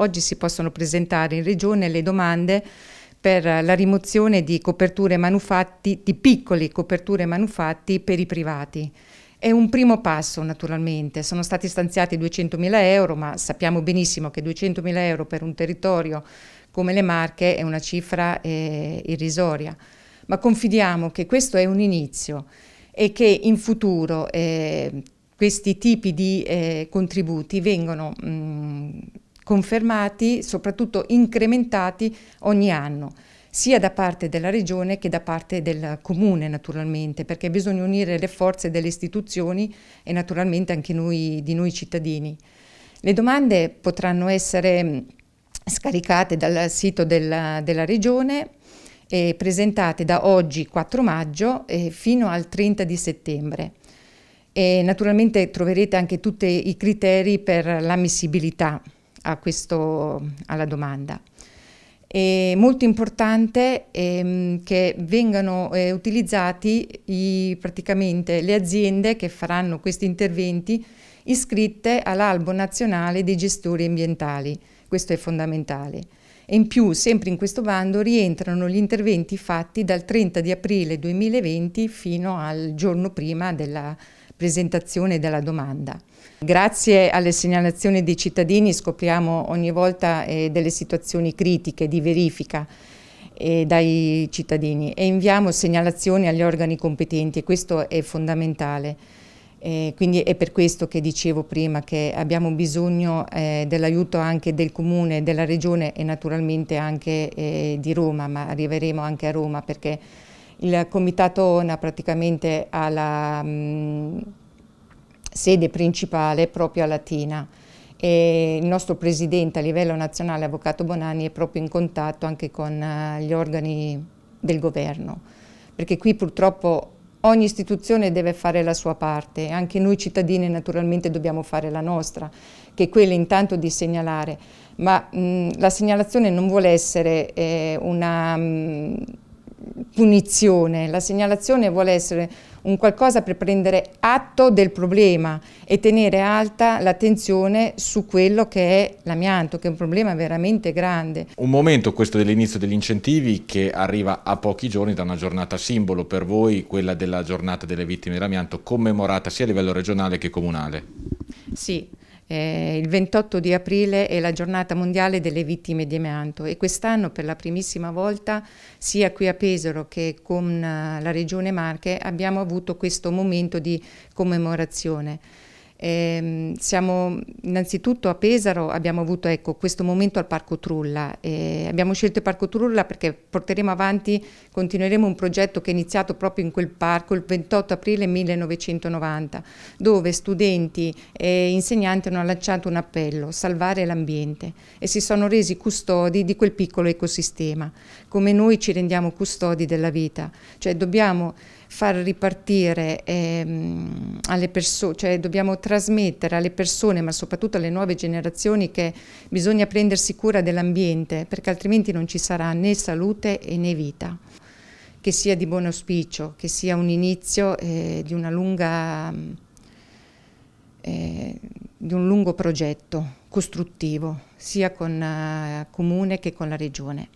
Oggi si possono presentare in Regione le domande per la rimozione di coperture manufatti, di piccole coperture manufatti per i privati. È un primo passo naturalmente, sono stati stanziati 200.000 euro, ma sappiamo benissimo che 200.000 euro per un territorio come le Marche è una cifra eh, irrisoria. Ma confidiamo che questo è un inizio e che in futuro eh, questi tipi di eh, contributi vengano mh, mm, confermati, soprattutto incrementati ogni anno sia da parte della regione che da parte del comune naturalmente, perché bisogna unire le forze delle istituzioni e naturalmente anche noi, di noi cittadini. Le domande potranno essere mm, scaricate dal sito della, della regione e presentate da oggi 4 maggio fino al 30 di settembre. E naturalmente troverete anche tutti i criteri per l'ammissibilità questo, alla domanda. È molto importante ehm, che vengano eh, utilizzati i, praticamente le aziende che faranno questi interventi iscritte all'Albo Nazionale dei Gestori Ambientali, questo è fondamentale. E in più, sempre in questo bando, rientrano gli interventi fatti dal 30 di aprile 2020 fino al giorno prima della, presentazione della domanda. Grazie alle segnalazioni dei cittadini scopriamo ogni volta eh, delle situazioni critiche di verifica eh, dai cittadini e inviamo segnalazioni agli organi competenti e questo è fondamentale. Eh, quindi è per questo che dicevo prima che abbiamo bisogno eh, dell'aiuto anche del Comune, della Regione e naturalmente anche eh, di Roma, ma arriveremo anche a Roma perché il Comitato ONA praticamente ha la mm, sede principale proprio a Latina e il nostro presidente a livello nazionale, Avvocato Bonanni, è proprio in contatto anche con eh, gli organi del governo, perché qui purtroppo ogni istituzione deve fare la sua parte anche noi cittadini naturalmente dobbiamo fare la nostra, che è quella intanto di segnalare, ma mh, mm, la segnalazione non vuole essere eh, una... Mh, mm, punizione, la segnalazione vuole essere un qualcosa per prendere atto del problema e tenere alta l'attenzione su quello che è l'amianto, che è un problema veramente grande. Un momento questo dell'inizio degli incentivi che arriva a pochi giorni da una giornata simbolo per voi, quella della giornata delle vittime dell'amianto, commemorata sia a livello regionale che comunale. Sì, eh, il 28 di aprile è la giornata mondiale delle vittime di amianto e quest'anno per la primissima volta sia qui a Pesaro che con eh, la regione Marche abbiamo avuto questo momento di commemorazione. Eh, siamo innanzitutto a Pesaro, abbiamo avuto ecco, questo momento al Parco Trulla. Eh, abbiamo scelto il Parco Trulla perché porteremo avanti, continueremo un progetto che è iniziato proprio in quel parco il 28 aprile 1990, dove studenti e insegnanti hanno lanciato un appello, salvare l'ambiente, e si sono resi custodi di quel piccolo ecosistema, come noi ci rendiamo custodi della vita. Cioè dobbiamo far ripartire ehm, alle persone, cioè dobbiamo trasmettere alle persone, ma soprattutto alle nuove generazioni, che bisogna prendersi cura dell'ambiente, perché altrimenti non ci sarà né salute né vita. Che sia di buon auspicio, che sia un inizio eh, di, lunga, eh, di un lungo progetto costruttivo, sia con eh, Comune che con la Regione.